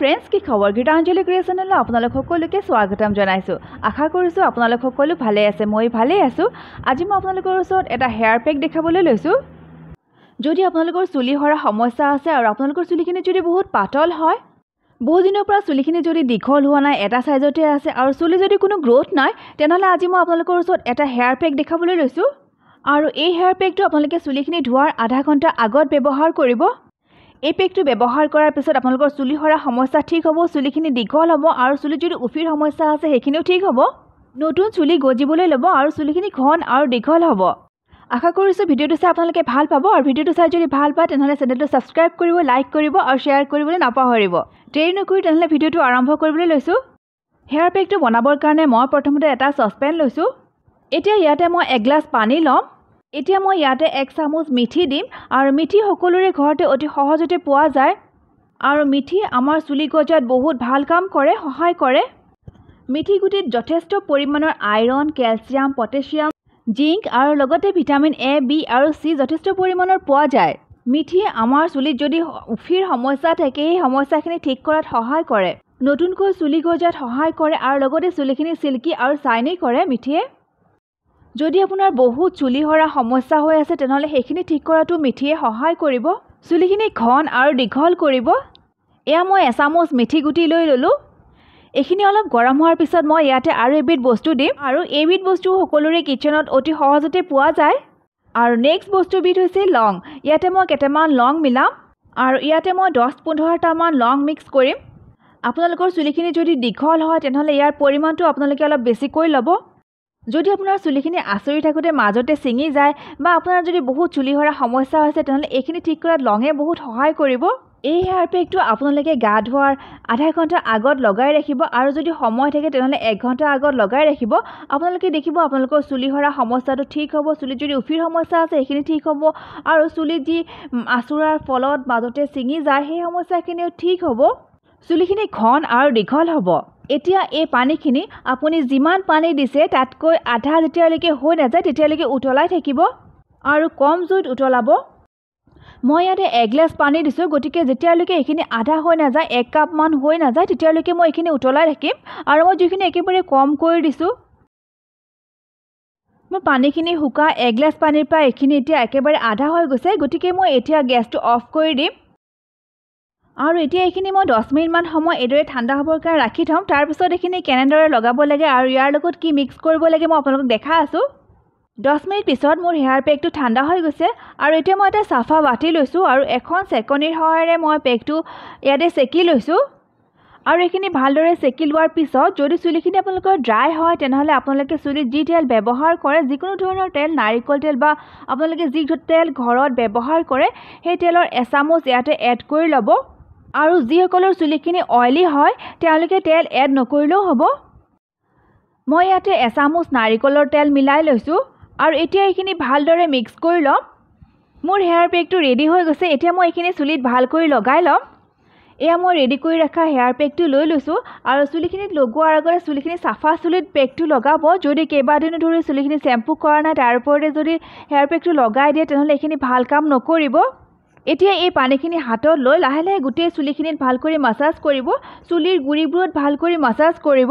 friends কি খবৰ গীতাঞ্জলি ক্ৰিয়েশ্যনলৈ আপোনালোক সকলোকে স্বাগতম জনাইছোঁ আশা কৰিছোঁ আপোনালোক সকলো ভালে আছে মই ভালেই আছোঁ আজি মই আপোনালোকৰ ওচৰত এটা হেয়াৰ পেক দেখাবলৈ লৈছোঁ যদি আপোনালোকৰ চুলি সৰা সমস্যা আছে আৰু আপোনালোকৰ চুলিখিনি যদি বহুত পাতল হয় বহু দিনৰ পৰা চুলিখিনি যদি দীঘল হোৱা নাই এটা চাইজতে আছে আৰু চুলি যদি কোনো গ্ৰ'থ নাই তেনেহ'লে আজি মই আপোনালোকৰ ওচৰত এটা হেয়াৰ পেক দেখাবলৈ লৈছোঁ আৰু এই হেয়াৰ পেকটো আপোনালোকে চুলিখিনি ধোৱাৰ আধা ঘণ্টা আগত ব্যৱহাৰ কৰিব এই পেকটো ব্যৱহাৰ কৰাৰ পিছত আপোনালোকৰ চুলি সৰা সমস্যা ঠিক হ'ব চুলিখিনি দীঘল হ'ব আৰু চুলিত যদি উফিৰ সমস্যা আছে সেইখিনিও ঠিক হ'ব নতুন চুলি গজিবলৈ ল'ব আৰু চুলিখিনি ঘন আৰু দীঘল হ'ব আশা কৰিছোঁ ভিডিঅ'টো চাই আপোনালোকে ভাল পাব আৰু ভিডিঅ'টো চাই যদি ভাল পায় তেনেহ'লে চেনেলটো ছাবস্ক্ৰাইব কৰিব লাইক কৰিব আৰু শ্বেয়াৰ কৰিবলৈ নাপাহৰিব দেৰি নকৰি তেনেহ'লে ভিডিঅ'টো আৰম্ভ কৰিবলৈ লৈছোঁ হেয়াৰ পেকটো বনাবৰ কাৰণে মই প্ৰথমতে এটা চচপেন লৈছোঁ এতিয়া ইয়াতে মই এগ্লাছ পানী ল'ম এতিয়া মই ইয়াতে এক চামুচ মিঠি দিম আৰু মিঠি সকলোৰে ঘৰতে অতি সহজতে পোৱা যায় আৰু মিঠি আমাৰ চুলি গজাত বহুত ভাল কাম কৰে সহায় কৰে মিঠি গুটিত যথেষ্ট পৰিমাণৰ আইৰণ কেলছিয়াম পটেছিয়াম জিংক আৰু লগতে ভিটামিন এ বি আৰু চি যথেষ্ট পৰিমাণৰ পোৱা যায় মিঠিয়ে আমাৰ চুলিত যদি উফিৰ সমস্যা থাকে সেই সমস্যাখিনি ঠিক কৰাত সহায় কৰে নতুনকৈ চুলি গজাত সহায় কৰে আৰু লগতে চুলিখিনি চিল্কি আৰু চাইনি কৰে মিঠিয়ে যদি আপোনাৰ বহুত চুলি সৰা সমস্যা হৈ আছে তেনেহ'লে সেইখিনি ঠিক কৰাটো মিঠিয়ে সহায় কৰিব চুলিখিনি ঘন আৰু দীঘল কৰিব এয়া মই এচামুচ মিঠি গুটি লৈ ল'লোঁ এইখিনি অলপ গৰম হোৱাৰ পিছত মই ইয়াতে আৰু এবিধ বস্তু দিম আৰু এইবিধ বস্তু সকলোৰে কিটচেনত অতি সহজতে পোৱা যায় আৰু নেক্সট বস্তুবিধ হৈছে লং ইয়াতে মই কেইটামান লং মিলাম আৰু ইয়াতে মই দহ পোন্ধৰটামান লং মিক্স কৰিম আপোনালোকৰ চুলিখিনি যদি দীঘল হয় তেনেহ'লে ইয়াৰ পৰিমাণটো আপোনালোকে অলপ বেছিকৈ ল'ব যদি আপোনাৰ চুলিখিনি আচৰি থাকোঁতে মাজতে ছিঙি যায় বা আপোনাৰ যদি বহুত চুলি সৰা সমস্যা হৈছে তেনেহ'লে এইখিনি ঠিক কৰাত লঙে বহুত সহায় কৰিব এই হেয়াৰ পেকটো আপোনালোকে গা ধোৱাৰ আধা ঘণ্টা আগত লগাই ৰাখিব আৰু যদি সময় থাকে তেনেহ'লে এক ঘণ্টা আগত লগাই ৰাখিব আপোনালোকে দেখিব আপোনালোকৰ চুলি সৰা সমস্যাটো ঠিক হ'ব চুলিত যদি উফিৰ সমস্যা আছে সেইখিনি ঠিক হ'ব আৰু চুলিত যি আঁচোৰাৰ ফলত মাজতে ছিঙি যায় সেই সমস্যাখিনিও ঠিক হ'ব চুলিখিনি ঘন আৰু দীঘল হ'ব এতিয়া এই পানীখিনি আপুনি যিমান পানী দিছে তাতকৈ আধা যেতিয়ালৈকে হৈ নাযায় তেতিয়ালৈকে উতলাই থাকিব আৰু কম জুইত উতলাব মই ইয়াতে এগিলাচ পানী দিছোঁ গতিকে যেতিয়ালৈকে এইখিনি আধা হৈ নাযায় এক কাপমান হৈ নাযায় তেতিয়ালৈকে মই এইখিনি উতলাই থাকিম আৰু মই যিখিনি একেবাৰে কম কৰি দিছোঁ মোৰ পানীখিনি শুকাই এগিলাচ পানীৰ পৰা এইখিনি এতিয়া একেবাৰে আধা হৈ গৈছে গতিকে মই এতিয়া গেছটো অফ কৰি দিম আৰু এতিয়া এইখিনি মই দহ মিনিটমান সময় এইদৰে ঠাণ্ডা হ'বৰ কাৰণে ৰাখি থ'ম তাৰপিছত এইখিনি কেনেদৰে লগাব লাগে আৰু ইয়াৰ লগত কি মিক্স কৰিব লাগে মই আপোনালোকক দেখাই আছোঁ দহ মিনিট পিছত মোৰ হেয়াৰ পেকটো ঠাণ্ডা হৈ গৈছে আৰু এতিয়া মই এটা চাফা বাতি লৈছোঁ আৰু এখন চেকনিৰ সহায়েৰে মই পেকটো ইয়াতে চেকি লৈছোঁ আৰু এইখিনি ভালদৰে চেকি লোৱাৰ পিছত যদি চুলিখিনি আপোনালোকৰ ড্ৰাই হয় তেনেহ'লে আপোনালোকে চুলিত যি তেল ব্যৱহাৰ কৰে যিকোনো ধৰণৰ তেল নাৰিকল তেল বা আপোনালোকে যি তেল ঘৰত ব্যৱহাৰ কৰে সেই তেলৰ এচামুচ ইয়াতে এড কৰি ল'ব আৰু যিসকলৰ চুলিখিনি অইলি হয় তেওঁলোকে তেল এড নকৰিলেও হ'ব মই ইয়াতে এচামুচ নাৰিকলৰ তেল মিলাই লৈছোঁ আৰু এতিয়া এইখিনি ভালদৰে মিক্স কৰি ল'ম মোৰ হেয়াৰ পেকটো ৰেডি হৈ গৈছে এতিয়া মই এইখিনি চুলিত ভালকৈ লগাই ল'ম এয়া মই ৰেডি কৰি ৰখা হেয়াৰ পেকটো লৈ লৈছোঁ আৰু চুলিখিনিত লগোৱাৰ আগতে চুলিখিনি চাফা চুলিত পেকটো লগাব যদি কেইবাদিনো ধৰি চুলিখিনি শ্বেম্পু কৰা নাই তাৰ ওপৰতে যদি হেয়াৰ পেকটো লগাই দিয়ে তেনেহ'লে এইখিনি ভাল কাম নকৰিব এতিয়া এই পানীখিনি হাতত লৈ লাহে লাহে গোটেই চুলিখিনিত ভালকৈ মাছাজ কৰিব চুলিৰ গুৰিবোৰত ভালকৈ মাছাজ কৰিব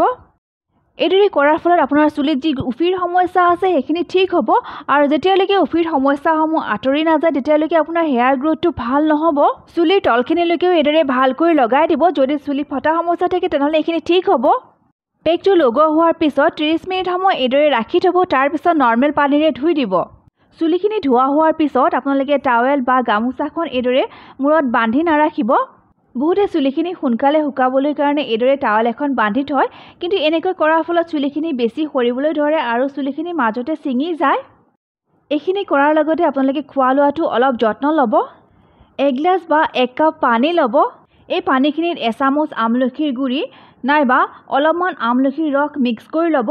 এইদৰে কৰাৰ ফলত আপোনাৰ চুলিত যি উফিৰ সমস্যা আছে সেইখিনি ঠিক হ'ব আৰু যেতিয়ালৈকে উফিৰ সমস্যাসমূহ আঁতৰি নাযায় তেতিয়ালৈকে আপোনাৰ হেয়াৰ গ্ৰ'থটো ভাল নহ'ব চুলিৰ তলখিনিলৈকেও এইদৰে ভালকৈ লগাই দিব যদি চুলি ফটা সমস্যা থাকে তেনেহ'লে এইখিনি ঠিক হ'ব পেকটো লগোৱা হোৱাৰ পিছত ত্ৰিছ মিনিট সময় এইদৰে ৰাখি থ'ব তাৰপিছত নৰ্মেল পানীৰে ধুই দিব চুলিখিনি ধোৱা হোৱাৰ পিছত আপোনালোকে টাৱেল বা গামোচাখন এইদৰে মূৰত বান্ধি নাৰাখিব বহুতে চুলিখিনি সোনকালে শুকাবলৈ কাৰণে এইদৰে টাৱেল এখন বান্ধি থয় কিন্তু এনেকৈ কৰাৰ ফলত চুলিখিনি বেছি সৰিবলৈ ধৰে আৰু চুলিখিনি মাজতে ছিঙি যায় এইখিনি কৰাৰ লগতে আপোনালোকে খোৱা লোৱাটো অলপ যত্ন ল'ব এগিলাচ বা এক কাপ পানী ল'ব এই পানীখিনিত এচামুচ আমলখিৰ গুড়ি নাইবা অলপমান আমলখিৰ ৰস মিক্স কৰি ল'ব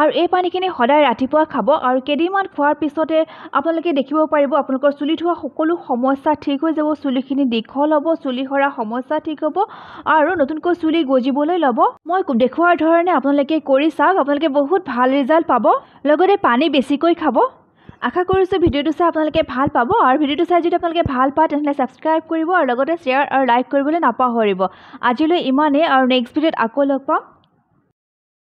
আৰু এই পানীখিনি সদায় ৰাতিপুৱা খাব আৰু কেইদিনমান খোৱাৰ পিছতে আপোনালোকে দেখিব পাৰিব আপোনালোকৰ চুলি হোৱা সকলো সমস্যা ঠিক হৈ যাব চুলিখিনি দীঘল হ'ব চুলি সৰা সমস্যা ঠিক হ'ব আৰু নতুনকৈ চুলি গজিবলৈ ল'ব মই দেখুওৱাৰ ধৰণে আপোনালোকে কৰি চাওক আপোনালোকে বহুত ভাল ৰিজাল্ট পাব লগতে পানী বেছিকৈ খাব আশা কৰিছোঁ ভিডিঅ'টো চাই আপোনালোকে ভাল পাব আৰু ভিডিঅ'টো চাই যদি আপোনালোকে ভাল পায় তেনেহ'লে ছাবস্ক্ৰাইব কৰিব আৰু লগতে শ্বেয়াৰ আৰু লাইক কৰিবলৈ নাপাহৰিব আজিলৈ ইমানেই আৰু নেক্সট ভিডিঅ'ত আকৌ লগ পাম